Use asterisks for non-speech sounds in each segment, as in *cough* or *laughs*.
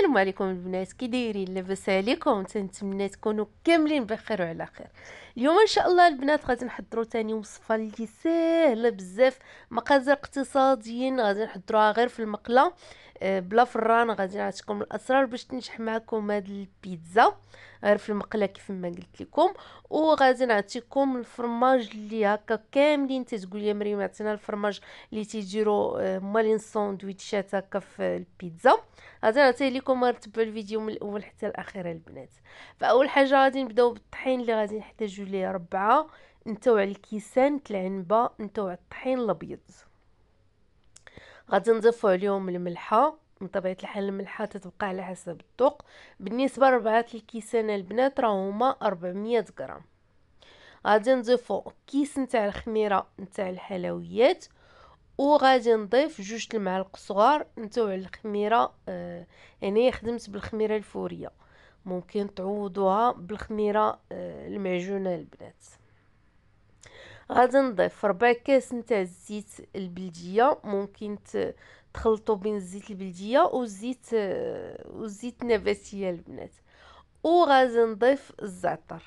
السلام عليكم البنات كي دايرين لاباس عليكم تنتمنى تكونوا كاملين بخير وعلى خير اليوم ان شاء الله البنات غادي نحضروا تاني وصفه اللي ساهله بزاف مقادير اقتصاديين غادي نحضروها غير في المقله آه، بلا فران غادي نعطيكم الاسرار باش تنجح معكم هاد البيتزا غير في المقله كيف ما قلت لكم وغادي نعطيكم الفرماج اللي هكا كاملين تتقول لي مريم عطينا الفرماج اللي تيديروا آه، مالين ساندويتشات هكا في البيتزا غادي نعطيه لكم غير الفيديو من الاول حتى الاخير البنات فاول حاجه غادي نبداو بالطحين اللي غادي نحتاجو ليه ربعه نتوع الكيسان تاع العنبه نتوع الطحين الابيض غادي نضيفوا عليهم الملحه من طبيعه الحال الملحه تتبقى على حسب الذوق بالنسبه لربعه الكيسان البنات راه هما 400 غرام غادي نضيفوا كيس نتاع الخميره نتاع الحلويات وغادي نضيف جوج المعالق صغار نتاع الخميره آه يعني خدمت بالخميره الفوريه ممكن تعوضوها بالخميره آه المعجونه البنات غادي نضيف ربع كاس نتاع الزيت البلديه ممكن تخلطوا بين الزيت البلديه والزيت والزيت النباتيه البنات وغادي نضيف الزعتر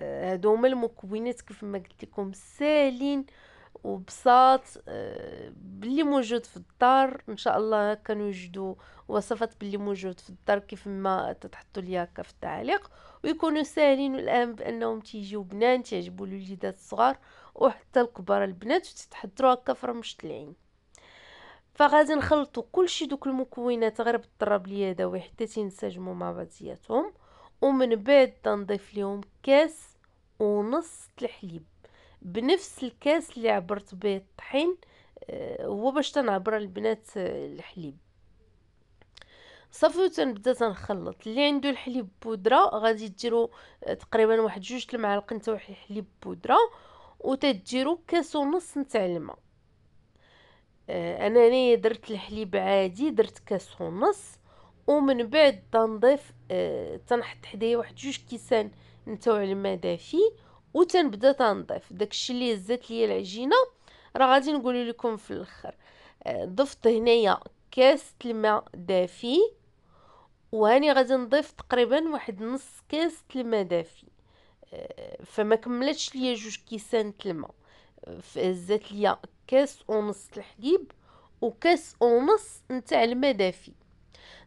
هادو هما المكونات كيف ما قلت لكم سالين وبساط باللي موجود في الدار ان شاء الله كنوجدوا وصفات باللي موجود في الدار كيف ما تتحطوا لي هكا في التعليق ويكونوا ساهلين الان بانهم تيجيو بنان تعجبوا الوليدات الصغار وحتى الكبار البنات تتحضروا هكا في رمشة العين فغادي نخلطوا كلشي دوك المكونات غير بالطراب اليدوي حتى تنسجموا مع بعضياتهم ومن بعد تنضيف لهم كاس ونص الحليب بنفس الكاس اللي عبرت به الطحين آه، هو باش تنعبر البنات آه، الحليب صافي تنبدا تنخلط اللي عنده الحليب بودره غادي ديروا آه، تقريبا واحد جوج المعالق نتاع الحليب بودره وتديرو كاس ونص نتاع الماء آه، انا هنايا درت الحليب عادي درت كاس ونص ومن بعد تنضيف أه تنحط حدايا واحد جوج كيسان نتاع الماء دافي وتنبدا تنضيف داكشي اللي هزات ليا العجينه راه غادي نقول لكم في الاخر أه ضفت هنايا كاس الماء دافي وهاني غادي نضيف تقريبا واحد نص كاس الماء دافي فما كملتش ليا جوج كيسان الماء فزات ليا كاس ونص الحليب وكاس ونص نتاع الماء دافي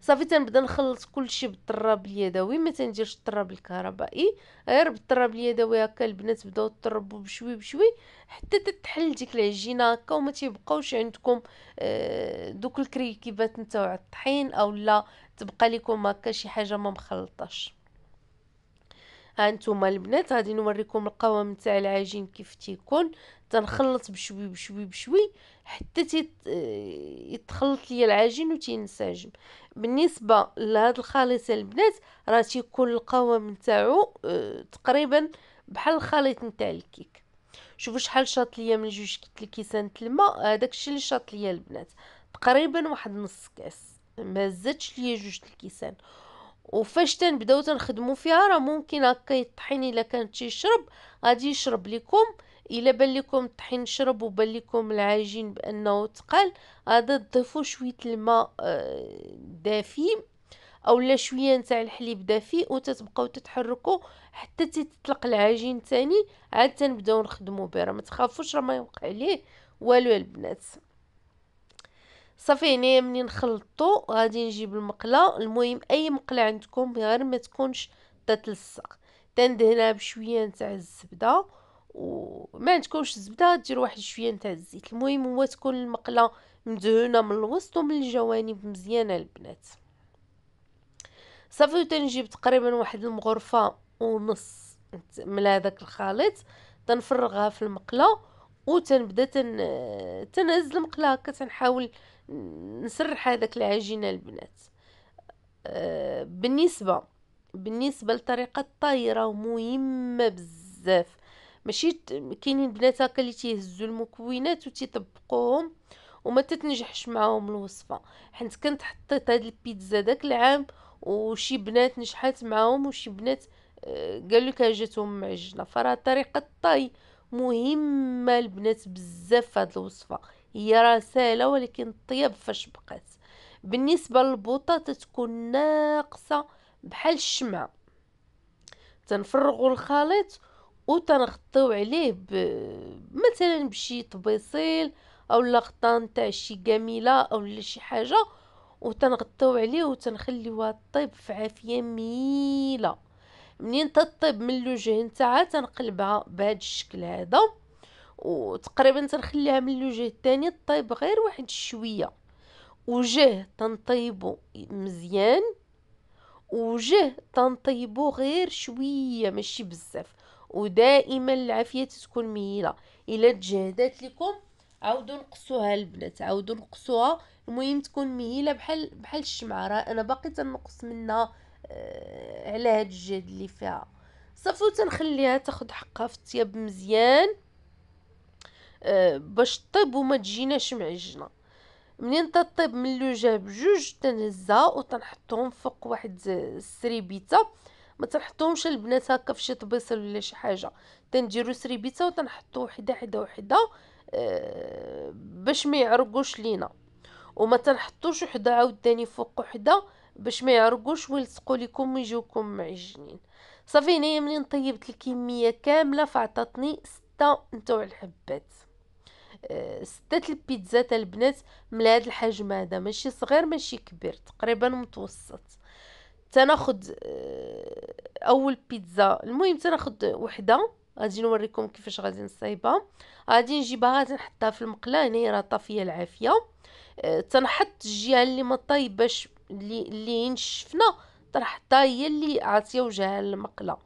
صافي تنبدا نخلط كلشي بالطراب اليدوي ما تنديرش الطراب الكهربائي غير بالطراب اليدوي هكا البنات بداو تطربوا بشوي بشوي حتى تتحل ديك العجينه هكا وما تيبقاوش عندكم آه، دوك الكريكيبات نتاع الطحين اولا تبقى لكم هكا شي حاجه ما مخلطاش هانتوما البنات غادي نوريكم القوام تاع العجين كيف تيكون تنخلط بشوي بشوي بشوي حتى يتخلط لي العجين وتينسجم بالنسبه لهذا الخليط البنات راه تيكون القوام نتاعو آه، تقريبا بحال الخليط نتاع الكيك شوفوا شحال شاط ليا من جوج الكيسان الماء هذاك الشيء اللي شاط ليا البنات تقريبا واحد نص كاس ما زادش ليا جوج الكيسان وفاش تنبداو تنخدمو فيها راه ممكن هكا الطحين الا كان تيشرب غادي يشرب لكم الا بان لكم الطحين شرب وبان لكم العجين بانه تقال غادي تضيفوا شويه الماء آه، دافي اولا شويه نتاع الحليب دافي وتتبقاو تتحركوا حتى تطلق العجين تاني عاد تنبداو نخدمو به راه ما تخافوش راه ما يوقع ليه والو البنات صافي هنايا ملي نخلطو غادي نجيب المقله المهم اي مقله عندكم غير ما تكونش تتلصق تندهنها بشويه نتاع الزبده وما عندكمش الزبده دير واحد شويه نتاع الزيت المهم هو تكون المقله مدهونه من الوسط ومن الجوانب مزيانه البنات صافي تنجيب تقريبا واحد المغرفه ونص من هذاك الخليط تنفرغها في المقله وتنبدا تن تنهز المقله هكا تنحاول نسرح هذاك العجينه البنات آه، بالنسبه بالنسبه لطريقه الطايره مهمه بزاف ماشي كاينين بنات هكا اللي تيهزوا المكونات وتيطبقوهم وما تتنجحش معاهم الوصفه حيت كنت حطيت هاد البيتزا داك العام وشي بنات نجحات معاهم وشي بنات آه، قالوا لك جاتهم معجنه فراه طريقه الطاي مهمه البنات بزاف هاد الوصفه هي راه سهله ولكن طيب فاش بقات بالنسبه للبوطه تتكون ناقصه بحال الشمعه تنفرغوا الخليط وتنغطيو عليه ب... مثلا بشي طبيصيل او لا خطان تاع شي كاميله او شي حاجه وتنغطيو عليه وتنخليوها طيب في عافيه ميله منين تطيب من الوجه نتاعها تنقلبها بهذا الشكل هذا وتقريبا تنخليها من الوجه الثاني تطيب غير واحد شويه وجه تنطيبو مزيان وجه تنطيبو غير شويه ماشي بزاف ودائما العافيه تكون مهيله الا تجهدات لكم عاودوا نقصوها البنات عاودوا نقصوها المهم تكون مهيله بحال بحال الشمعه راه انا باقي تنقص منها آه، على هاد الجهد اللي فيها صافي تنخليها تاخد حقها في الثياب مزيان أه باش طيب وما تجيناش معجنه منين تطيب من اللوجه بجوج تنهزها وتنحطهم فوق واحد السريبيته ما تنحطهمش البنات هكا في شي طبيصل ولا شي حاجه تنديرو سريبيته وتنحطو وحده حدا وحده أه باش ما يعرقوش لينا وما تنحطوش وحده عاوتاني فوق وحده باش ما يعرقوش ويلصقوا لكم ويجوكم معجنين صافي هنايا ملي طيبت الكميه كامله فعطاتني ستة نتوع الحبات آه، ستة البيتزا تاع البنات من هذا الحجم هذا ماشي صغير ماشي كبير تقريبا متوسط تناخد آه، اول بيتزا المهم تناخد وحده غادي نوريكم كيفاش غادي نصايبها غادي نجيبها غادي نحطها في المقله هنا راه طافيه العافيه آه، تنحط الجهه اللي ما طايباش اللي اللي نشفنا حتى هي اللي عاطيه وجهها المقله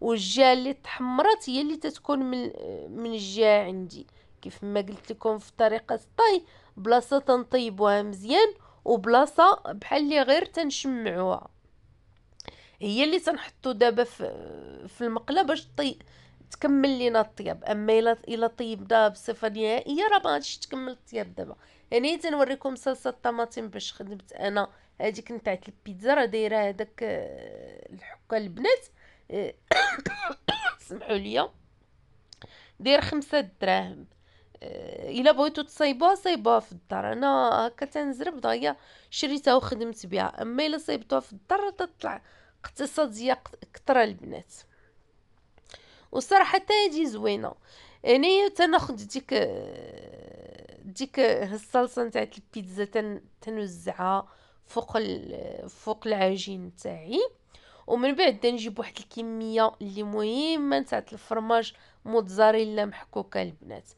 والجهه اللي تحمرت هي اللي تتكون من من الجهه عندي كيف ما قلت لكم في طريقه الطي بلاصه تنطيبوها مزيان وبلاصه بحال اللي غير تنشمعوها هي اللي تنحطو دابا في المقله باش طي تكمل لينا الطياب اما الا الا طيبنا بصفه نهائيه راه ما تكمل الطياب دابا يعني تنوريكم صلصه الطماطم باش خدمت انا هذيك نتاع البيتزا راه دايره هذاك آه، الحكه البنات آه، *coughs* سمحوا لي داير خمسة دراهم آه، الا بغيتو تصايبوها صايبوها في الدار انا هكا تنزرب دغيا شريتها وخدمت بها اما الا صايبتوها في الدار تطلع اقتصاديه كثر البنات وصراحه هادي زوينه انايا تناخد ديك ديك الصلصه نتاعت البيتزا تنوزعها فوق فوق العجين تاعي ومن بعد نجيب واحد الكميه اللي مهمه تاع الفرماج موتزاريلا محكوكه البنات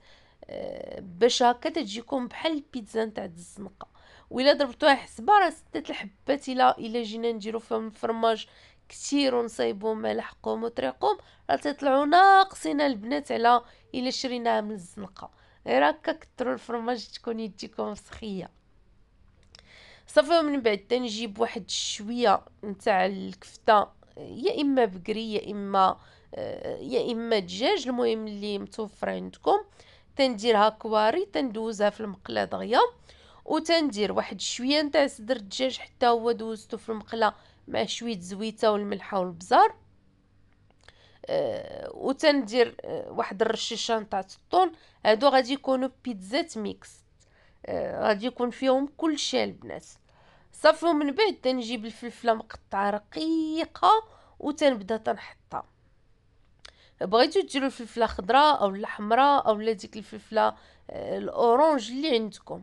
آه، باش هكا تجيكم بحال البيتزا تاع الزنقه وإلا ضربتوها حسبه راه ستة الحبات الا الا جينا نديرو فيهم الفرماج كثير ونصايبو على حقهم وطريقهم راه تطلعوا ناقصين البنات على الا شريناها من الزنقه غير هكا كثروا الفرماج تكون يديكم سخيه صافي من بعد تنجيب واحد شويه نتاع الكفته يا اما بقري يا اما آه، يا اما دجاج المهم اللي متوفر عندكم تنديرها كواري تندوزها في المقله دغيا وتندير واحد شويه نتاع صدر الدجاج حتى هو دوزته في المقله مع شويه زويته والملحه والبزار آه، وتندير آه، واحد الرشيشه نتاع الطون هادو غادي يكونوا بيتزات ميكس غادي يكون فيهم كل شيء البنات صافي ومن بعد تنجيب الفلفله مقطعه رقيقه وتنبدا تنحطها بغيتو ديروا الفلفله خضراء او الحمراء او ديك الفلفله آه، الاورانج اللي عندكم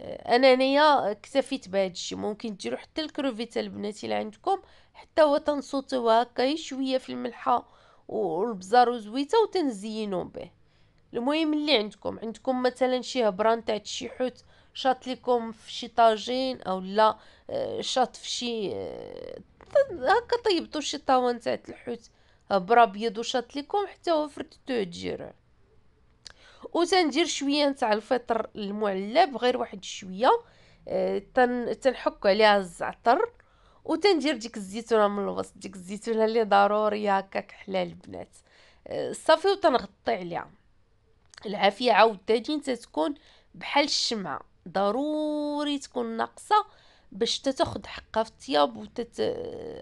آه، انا هنايا اكتفيت بهذا الشيء ممكن ديروا حتى الكروفيت البنات اللي عندكم حتى هو تنصوتوه هكا شويه في الملحه والبزار وزويته وتنزينوه به المهم اللي عندكم عندكم مثلا شي هبران تاع شي حوت شاط لكم في شي طاجين او لا آه، شاط في شي آه، هكا طيبتو شي طاوان تاع الحوت هبره بيض وشاط لكم حتى هو فردتوه الجيران وتندير شويه نتاع الفطر المعلب غير واحد شويه آه، تن... تنحك عليها الزعتر وتندير ديك الزيتونه من الوسط ديك الزيتونه اللي ضروريه هكاك حلال البنات صافي وتنغطي عليها العافيه عاوتاني تتكون بحال الشمعه ضروري تكون ناقصه باش تاخد حقها في و وتت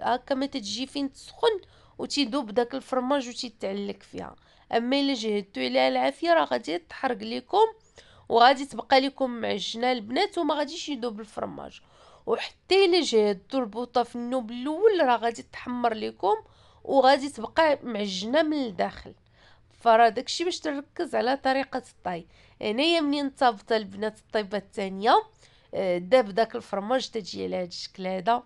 هكا ما تتجي فين تسخن وتيذوب داك الفرماج وتتعلق فيها اما الا جهدتو عليها العافيه راه غادي تحرق لكم وغادي تبقى لكم معجنه البنات وما غاديش يذوب الفرماج وحتى الا جهدتو البوطه في النوب الاول راه غادي تحمر لكم وغادي تبقى معجنه من الداخل فراه داكشي باش تركز على طريقه الطي هنايا منين تابطه البنات الطيبه الثانيه آه، داب داك الفرماج تجي على هاد الشكل هذا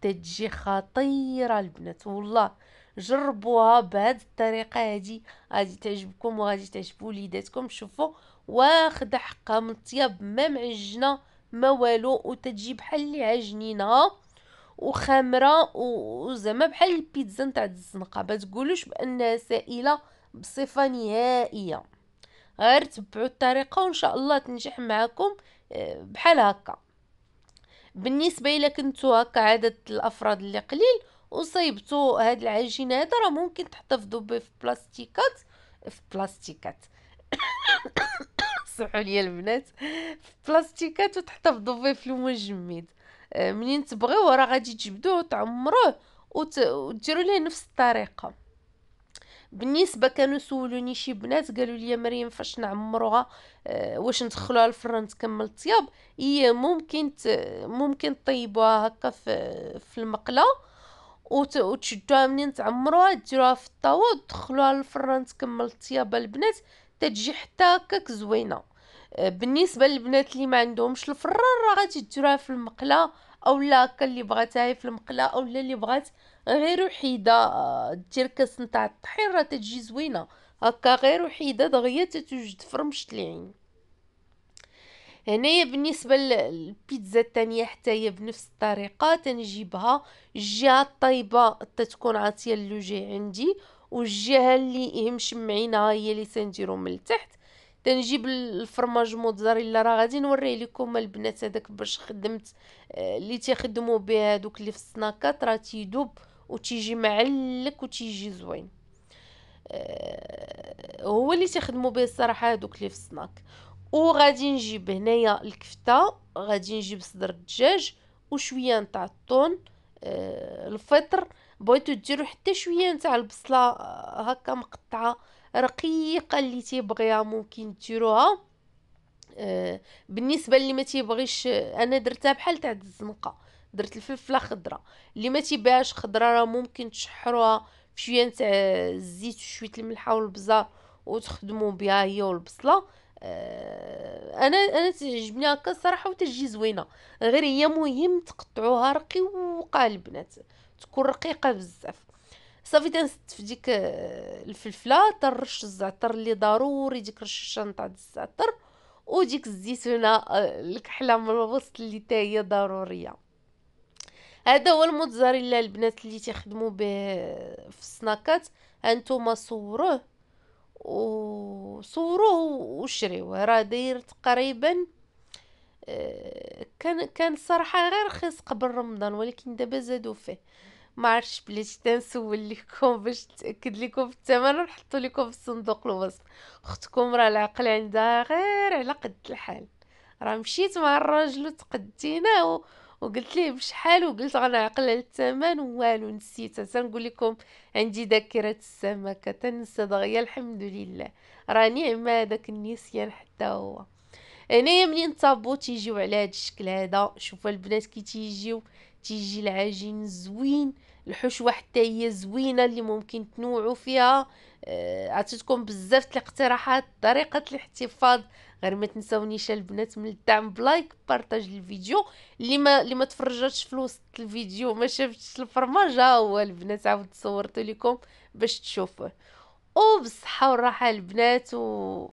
تجي خطيره البنات والله جربوها بهاد الطريقه هادي غادي تعجبكم وغادي تعجب وليداتكم شوفوا واخده حقها من الطياب ما معجنه ما والو وتجي بحال اللي عجنينها وخامره وزعما بحال البيتزا نتاع الزنقه ما تقولوش بانها سائله بصفه نهائيه غير تبعوا الطريقه وان شاء الله تنجح معكم آه، بحال هكا بالنسبه الا كنتو هكا عدد الافراد اللي قليل وصيبتو هاد العجينه هذا راه ممكن تحتفظوا به في بلاستيكات في بلاستيكات *coughs* سمحوا لي البنات في بلاستيكات وتحتفظوا به في المجمد آه، منين تبغيوه راه غادي تجبدوه تعمروه وتديروا ليه نفس الطريقه بالنسبه كانوا سولوني شي بنات قالوا لي مريم فاش نعمروها آه، واش ندخلوها الفرن تكمل الطياب هي ممكن ممكن طيبوها هكا في, في المقله وتشدوها منين تعمروها ديروها في الطاوه تدخلوها للفرن تكمل الطياب البنات تتجي حتى هكاك زوينه بالنسبه للبنات اللي ما عندهمش الفرار راه غتديروها في المقله او لا اللي بغاتها في المقله او لا اللي بغات غير وحيده آه، دير كاس نتاع الطحين راه تجي زوينه هكا غير وحيده دغيا تتوجد في رمشة العين هنايا بالنسبه للبيتزا الثانيه حتى هي بنفس الطريقه تنجيبها الجهه الطيبه تتكون عاطيه اللوجي عندي والجهه اللي مشمعينها هي اللي تنديرو من التحت تنجيب الفرماج موتزاريلا راه غادي نوريه لكم البنات هذاك باش خدمت آه، اللي تيخدموا به هذوك اللي في السناكات راه تيدوب وتيجي معلك وتيجي زوين آه، هو اللي تيخدموا به الصراحه هذوك اللي في السناك وغادي نجيب هنايا الكفته غادي نجيب صدر الدجاج وشويه نتاع الطون آه، الفطر بغيتو ديروا حتى شويه نتاع البصله هكا مقطعه رقيقه اللي تيبغيها ممكن ديروها آه، بالنسبه اللي ما تيبغيش انا درتها بحال تاع الزنقه درت الفلفله خضراء اللي ما تيبغيهاش خضراء راه ممكن تشحروها بشويه تاع الزيت وشويه الملحه والبزار وتخدموا بها هي والبصله آه، انا انا تعجبني هكا الصراحه وتجي زوينه غير هي مهم تقطعوها رقيقه البنات تكون رقيقه بزاف صافي تنست في ديك آه، الفلفله ترش الزعتر اللي ضروري ديك رشاشه نتاع الزعتر وديك الزيتونه آه، الكحله من الوسط اللي تا هي ضروريه هذا هو الموتزاريلا البنات اللي تخدموا به في السناكات انتم صوروه وصوروه وشريوه راه داير تقريبا آه، كان كان صراحه غير رخيص قبل رمضان ولكن دابا زادوا فيه ما عرفتش بلاتي نسول لكم *laughs* باش نتاكد لكم الثمن ونحطو لكم في صندوق الوصف اختكم راه العقل عندها غير على قد الحال راه مشيت مع الراجل وتقديناه وقلت ليه بشحال وقلت غنعقل على الثمن والو نسيت تنقول لكم عندي ذاكره السمكه تنسى دغيا الحمد لله راني عما داك النسيان حتى هو هنايا منين طابو تيجيو على هاد الشكل هذا شوفوا البنات كي تيجيو تيجي العجين زوين الحشوه حتى هي زوينه اللي ممكن تنوعوا فيها آه، عطيتكم بزاف الاقتراحات طريقه الاحتفاظ غير ما تنساونيش البنات من الدعم بلايك بارطاج الفيديو اللي ما اللي ما تفرجاتش في وسط الفيديو ما شافتش الفرماج ها هو البنات عاود صورته لكم باش تشوفوه وبالصحه والراحه البنات و